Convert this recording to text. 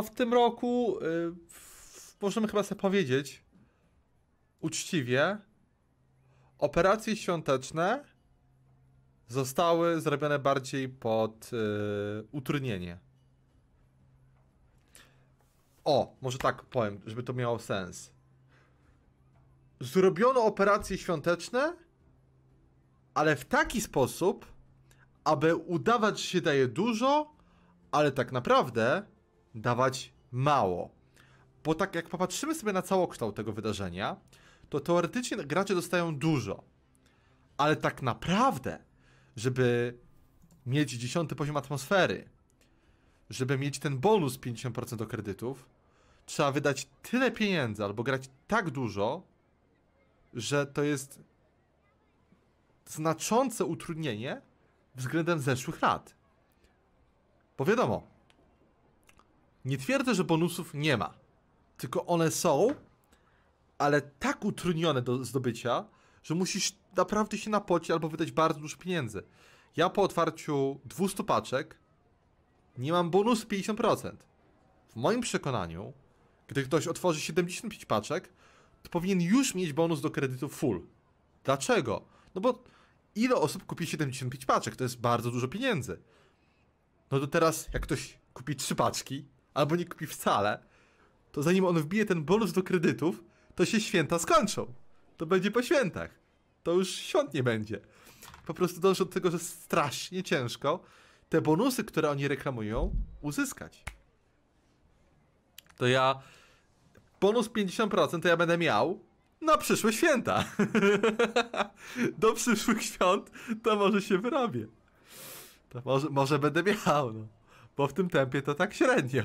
w tym roku yy, możemy chyba sobie powiedzieć uczciwie, operacje świąteczne zostały zrobione bardziej pod yy, utrudnienie. O, może tak powiem, żeby to miało sens. Zrobiono operacje świąteczne, ale w taki sposób, aby udawać, że się daje dużo, ale tak naprawdę dawać mało. Bo tak jak popatrzymy sobie na całokształt tego wydarzenia, to teoretycznie gracze dostają dużo. Ale tak naprawdę, żeby mieć dziesiąty poziom atmosfery, żeby mieć ten bonus 50% do kredytów, trzeba wydać tyle pieniędzy albo grać tak dużo, że to jest znaczące utrudnienie względem zeszłych lat. Bo wiadomo, nie twierdzę, że bonusów nie ma, tylko one są, ale tak utrudnione do zdobycia, że musisz naprawdę się napocić albo wydać bardzo dużo pieniędzy. Ja po otwarciu 200 paczek nie mam bonusu 50%. W moim przekonaniu, gdy ktoś otworzy 75 paczek, to powinien już mieć bonus do kredytu full. Dlaczego? No bo ile osób kupi 75 paczek? To jest bardzo dużo pieniędzy. No to teraz, jak ktoś kupi 3 paczki, albo nie kupi wcale, to zanim on wbije ten bonus do kredytów, to się święta skończą. To będzie po świętach. To już świąt nie będzie. Po prostu dążę do tego, że strasznie ciężko te bonusy, które oni reklamują, uzyskać. To ja bonus 50% to ja będę miał na przyszłe święta. do przyszłych świąt to może się wyrobię. To może, może będę miał, no bo w tym tempie to tak średnio.